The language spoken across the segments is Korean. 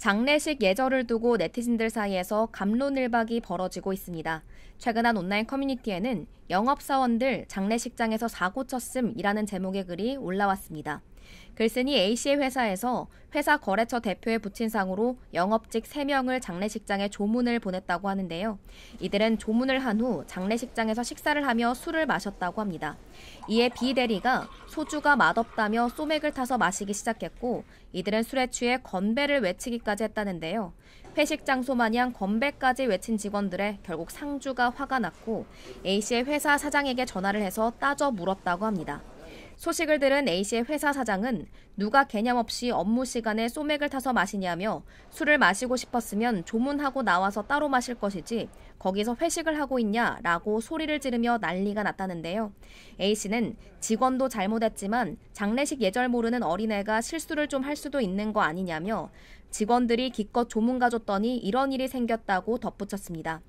장례식 예절을 두고 네티즌들 사이에서 감론을박이 벌어지고 있습니다. 최근한 온라인 커뮤니티에는 영업사원들 장례식장에서 사고 쳤음이라는 제목의 글이 올라왔습니다. 글쓴이 A씨의 회사에서 회사 거래처 대표의 부친상으로 영업직 3명을 장례식장에 조문을 보냈다고 하는데요. 이들은 조문을 한 후 장례식장에서 식사를 하며 술을 마셨다고 합니다. 이에 B 대리가 소주가 맛없다며 소맥을 타서 마시기 시작했고 이들은 술에 취해 건배를 외치기까지 했다는데요. 회식 장소 마냥 건배까지 외친 직원들의 결국 상주가 화가 났고 A씨의 회사 사장에게 전화를 해서 따져 물었다고 합니다. 소식을 들은 A씨의 회사 사장은 누가 개념 없이 업무 시간에 소맥을 타서 마시냐며 술을 마시고 싶었으면 조문하고 나와서 따로 마실 것이지 거기서 회식을 하고 있냐라고 소리를 지르며 난리가 났다는데요. A씨는 직원도 잘못했지만 장례식 예절 모르는 어린애가 실수를 좀 할 수도 있는 거 아니냐며 직원들이 기껏 조문 가줬더니 이런 일이 생겼다고 덧붙였습니다.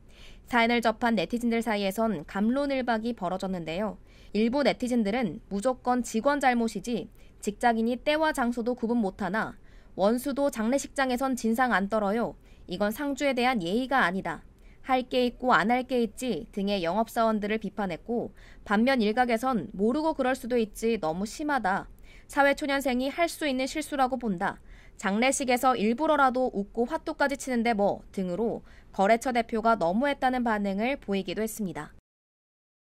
사연을 접한 네티즌들 사이에선 감론을박이 벌어졌는데요. 일부 네티즌들은 무조건 직원 잘못이지 직장인이 때와 장소도 구분 못하나 원수도 장례식장에선 진상 안 떨어요. 이건 상주에 대한 예의가 아니다. 할 게 있고 안 할 게 있지 등의 영업사원들을 비판했고 반면 일각에선 모르고 그럴 수도 있지 너무 심하다. 사회초년생이 할 수 있는 실수라고 본다. 장례식에서 일부러라도 웃고 화투까지 치는데 뭐 등으로 거래처 대표가 너무했다는 반응을 보이기도 했습니다.